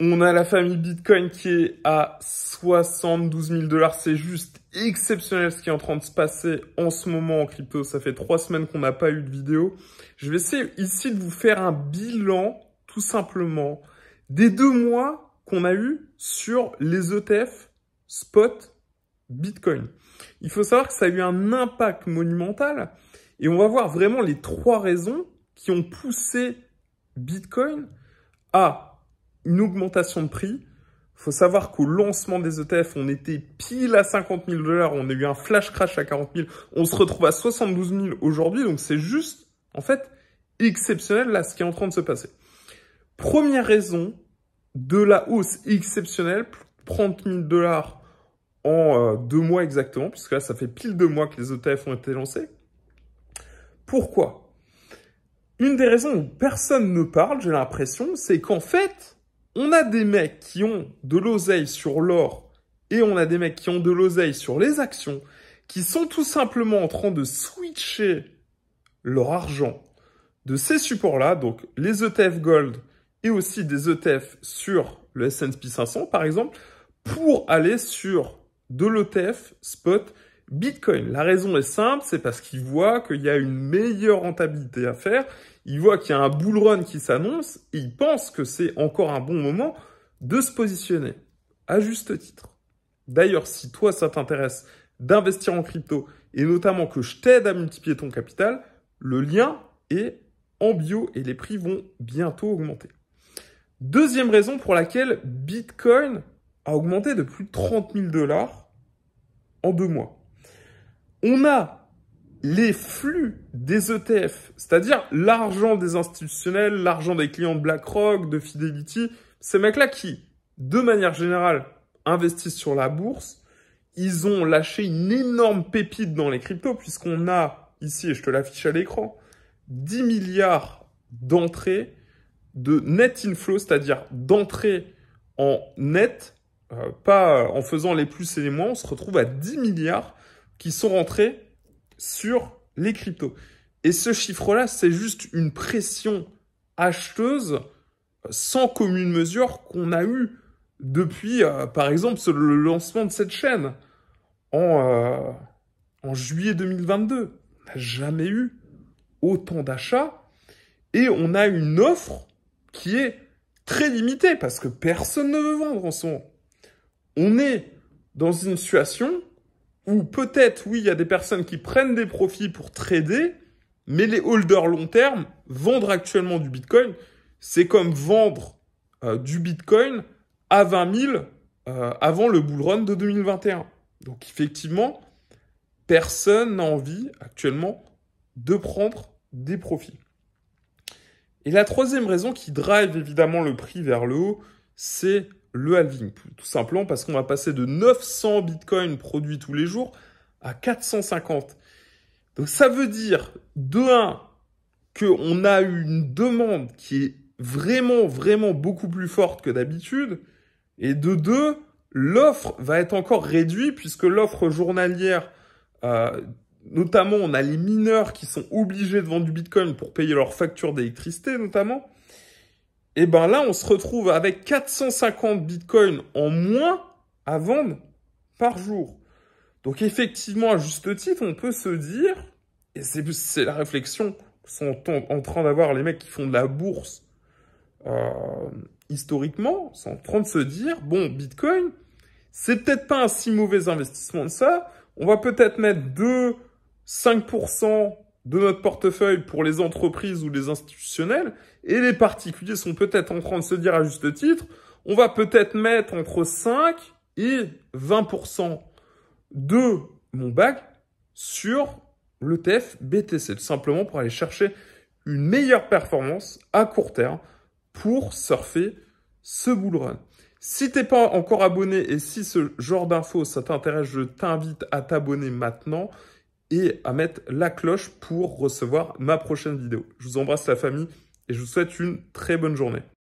On a la famille Bitcoin qui est à 72 000 dollars. C'est juste exceptionnel ce qui est en train de se passer en ce moment en crypto. Ça fait trois semaines qu'on n'a pas eu de vidéo. Je vais essayer ici de vous faire un bilan, tout simplement, des deux mois qu'on a eu sur les ETF spot Bitcoin. Il faut savoir que ça a eu un impact monumental et on va voir vraiment les trois raisons qui ont poussé Bitcoin à une augmentation de prix. Il Faut savoir qu'au lancement des ETF, on était pile à 50 000 dollars, on a eu un flash crash à 40 000, on se retrouve à 72 000 aujourd'hui, donc c'est juste, en fait, exceptionnel là ce qui est en train de se passer. Première raison de la hausse exceptionnelle, 30 000 dollars en euh, deux mois exactement, puisque là ça fait pile deux mois que les ETF ont été lancés. Pourquoi Une des raisons où personne ne parle, j'ai l'impression, c'est qu'en fait, on a des mecs qui ont de l'oseille sur l'or et on a des mecs qui ont de l'oseille sur les actions, qui sont tout simplement en train de switcher leur argent de ces supports-là, donc les ETF Gold et aussi des ETF sur le S&P 500 par exemple, pour aller sur de l'ETF spot Bitcoin. La raison est simple, c'est parce qu'ils voient qu'il y a une meilleure rentabilité à faire, il voit qu'il y a un bull run qui s'annonce, et il pense que c'est encore un bon moment de se positionner, à juste titre. D'ailleurs, si toi ça t'intéresse d'investir en crypto, et notamment que je t'aide à multiplier ton capital, le lien est en bio et les prix vont bientôt augmenter. Deuxième raison pour laquelle Bitcoin a augmenté de plus de 30 000 dollars en deux mois. On a les flux des ETF, c'est-à-dire l'argent des institutionnels, l'argent des clients de BlackRock, de Fidelity, ces mecs-là qui, de manière générale, investissent sur la bourse, ils ont lâché une énorme pépite dans les cryptos puisqu'on a ici, et je te l'affiche à l'écran, 10 milliards d'entrées de net inflow, c'est-à-dire d'entrées en net, euh, pas euh, en faisant les plus et les moins, on se retrouve à 10 milliards qui sont rentrés sur les cryptos. Et ce chiffre-là, c'est juste une pression acheteuse sans commune mesure qu'on a eue depuis, euh, par exemple, le lancement de cette chaîne en, euh, en juillet 2022. On n'a jamais eu autant d'achats et on a une offre qui est très limitée parce que personne ne veut vendre en ce moment. On est dans une situation ou peut-être, oui, il y a des personnes qui prennent des profits pour trader, mais les holders long terme, vendre actuellement du Bitcoin, c'est comme vendre euh, du Bitcoin à 20 000 euh, avant le bull run de 2021. Donc effectivement, personne n'a envie actuellement de prendre des profits. Et la troisième raison qui drive évidemment le prix vers le haut, c'est le halving. Tout simplement parce qu'on va passer de 900 bitcoins produits tous les jours à 450. Donc ça veut dire, de 1, qu'on a une demande qui est vraiment, vraiment beaucoup plus forte que d'habitude. Et de 2, l'offre va être encore réduite puisque l'offre journalière, euh, notamment on a les mineurs qui sont obligés de vendre du bitcoin pour payer leurs factures d'électricité notamment et ben là, on se retrouve avec 450 bitcoins en moins à vendre par jour. Donc effectivement, à juste titre, on peut se dire, et c'est la réflexion que sont en train d'avoir les mecs qui font de la bourse euh, historiquement, sont en train de se dire, bon, Bitcoin, c'est peut-être pas un si mauvais investissement de ça, on va peut-être mettre 2, 5% de notre portefeuille pour les entreprises ou les institutionnels, et les particuliers sont peut-être en train de se dire à juste titre, on va peut-être mettre entre 5 et 20% de mon bac sur l'ETF BTC, tout simplement pour aller chercher une meilleure performance à court terme pour surfer ce bull run. Si t'es pas encore abonné et si ce genre d'infos ça t'intéresse, je t'invite à t'abonner maintenant et à mettre la cloche pour recevoir ma prochaine vidéo. Je vous embrasse la famille et je vous souhaite une très bonne journée.